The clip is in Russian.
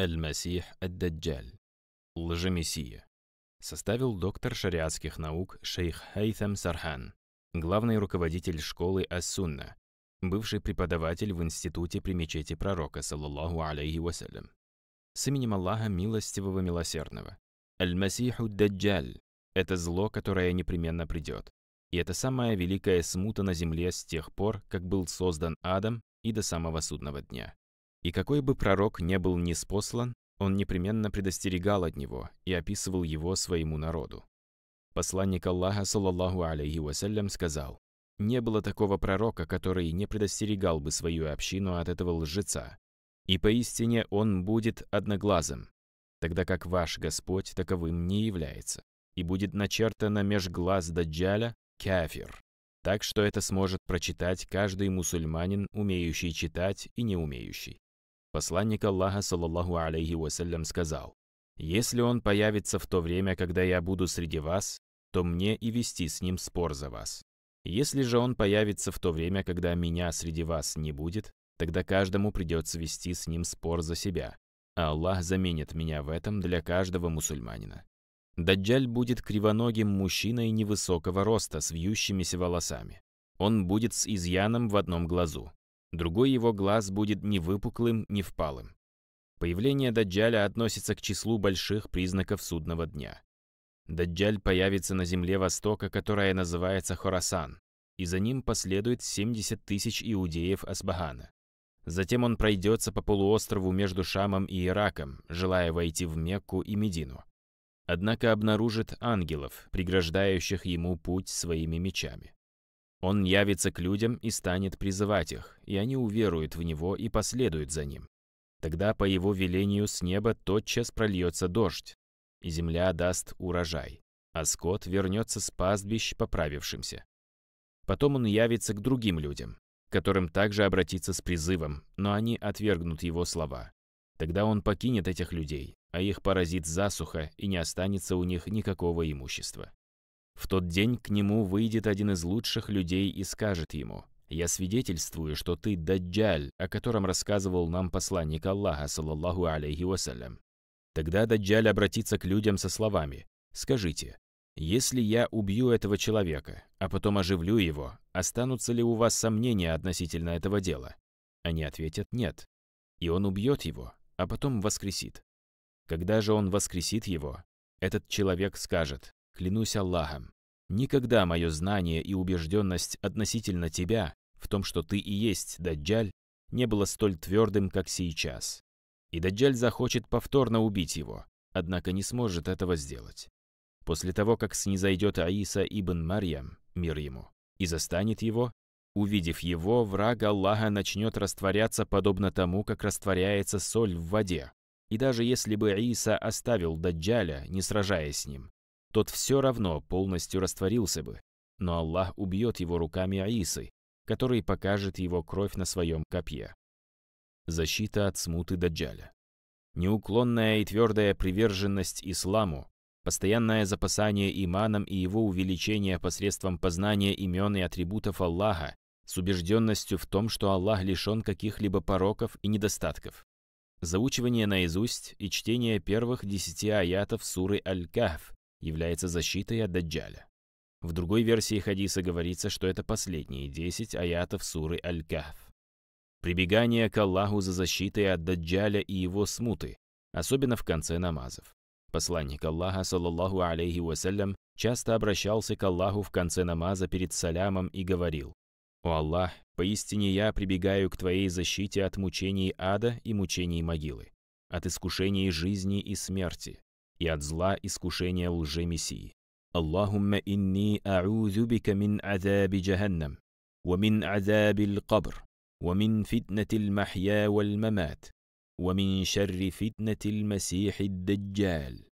«Эль-Масих Эд-Даджаль» – «Лжемессия», составил доктор шариатских наук шейх Хайтам Сархан, главный руководитель школы Ас-Сунна, бывший преподаватель в институте при мечети пророка, саллаллаху алейхи вассалям. С именем Аллаха Милостивого Милосердного. Аль-Масиху Даджаль – это зло, которое непременно придет. И это самая великая смута на земле с тех пор, как был создан Адам и до самого судного дня. И какой бы пророк не был неспослан, он непременно предостерегал от него и описывал его своему народу. Посланник Аллаха, саллаллаху алейхи вассалям, сказал, «Не было такого пророка, который не предостерегал бы свою общину от этого лжеца, и поистине он будет одноглазым, тогда как ваш Господь таковым не является, и будет начертано меж глаз Даджаля кафир, так что это сможет прочитать каждый мусульманин, умеющий читать и не умеющий. Посланник Аллаха, саллаллаху алейхи вассалям, сказал, «Если он появится в то время, когда я буду среди вас, то мне и вести с ним спор за вас. Если же он появится в то время, когда меня среди вас не будет, тогда каждому придется вести с ним спор за себя, а Аллах заменит меня в этом для каждого мусульманина». Даджаль будет кривоногим мужчиной невысокого роста с вьющимися волосами. Он будет с изъяном в одном глазу. Другой его глаз будет не выпуклым, не впалым. Появление Даджаля относится к числу больших признаков судного дня. Даджаль появится на земле Востока, которая называется Хорасан, и за ним последует 70 тысяч иудеев Асбахана. Затем он пройдется по полуострову между Шамом и Ираком, желая войти в Мекку и Медину. Однако обнаружит ангелов, преграждающих ему путь своими мечами. Он явится к людям и станет призывать их, и они уверуют в него и последуют за ним. Тогда по его велению с неба тотчас прольется дождь, и земля даст урожай, а скот вернется с пастбищ поправившимся. Потом он явится к другим людям, которым также обратится с призывом, но они отвергнут его слова. Тогда он покинет этих людей, а их поразит засуха и не останется у них никакого имущества. В тот день к нему выйдет один из лучших людей и скажет ему, «Я свидетельствую, что ты Даджаль, о котором рассказывал нам посланник Аллаха, саллаллаху алейхи вассалям». Тогда Даджаль обратится к людям со словами, «Скажите, если я убью этого человека, а потом оживлю его, останутся ли у вас сомнения относительно этого дела?» Они ответят «нет». И он убьет его, а потом воскресит. Когда же он воскресит его, этот человек скажет Клянусь Аллахом, никогда мое знание и убежденность относительно тебя, в том, что ты и есть Даджаль, не было столь твердым, как сейчас. И Даджаль захочет повторно убить его, однако не сможет этого сделать. После того, как снизойдет Аиса ибн Марьям, мир ему, и застанет его, увидев его, враг Аллаха начнет растворяться подобно тому, как растворяется соль в воде. И даже если бы Аиса оставил Даджаля, не сражаясь с ним, тот все равно полностью растворился бы. Но Аллах убьет его руками Аисы, который покажет его кровь на своем копье. Защита от смуты Даджаля. Неуклонная и твердая приверженность исламу, постоянное запасание иманом и его увеличение посредством познания имен и атрибутов Аллаха с убежденностью в том, что Аллах лишен каких-либо пороков и недостатков. Заучивание наизусть и чтение первых десяти аятов суры Аль-Кахф, является защитой от Даджаля. В другой версии хадиса говорится, что это последние 10 аятов суры Аль-Кахф. Прибегание к Аллаху за защитой от Даджаля и его смуты, особенно в конце намазов. Посланник Аллаха, саллаллаху алейхи вассалям, часто обращался к Аллаху в конце намаза перед салямом и говорил, «О Аллах, поистине я прибегаю к Твоей защите от мучений ада и мучений могилы, от искушений жизни и смерти, и от зла искушения лжемессии. اللهم إني أعوذ بك من عذاب جهنم ومن عذاب القبر ومن فتنة المحيا والممات ومن شر فتنة المسيح الدجال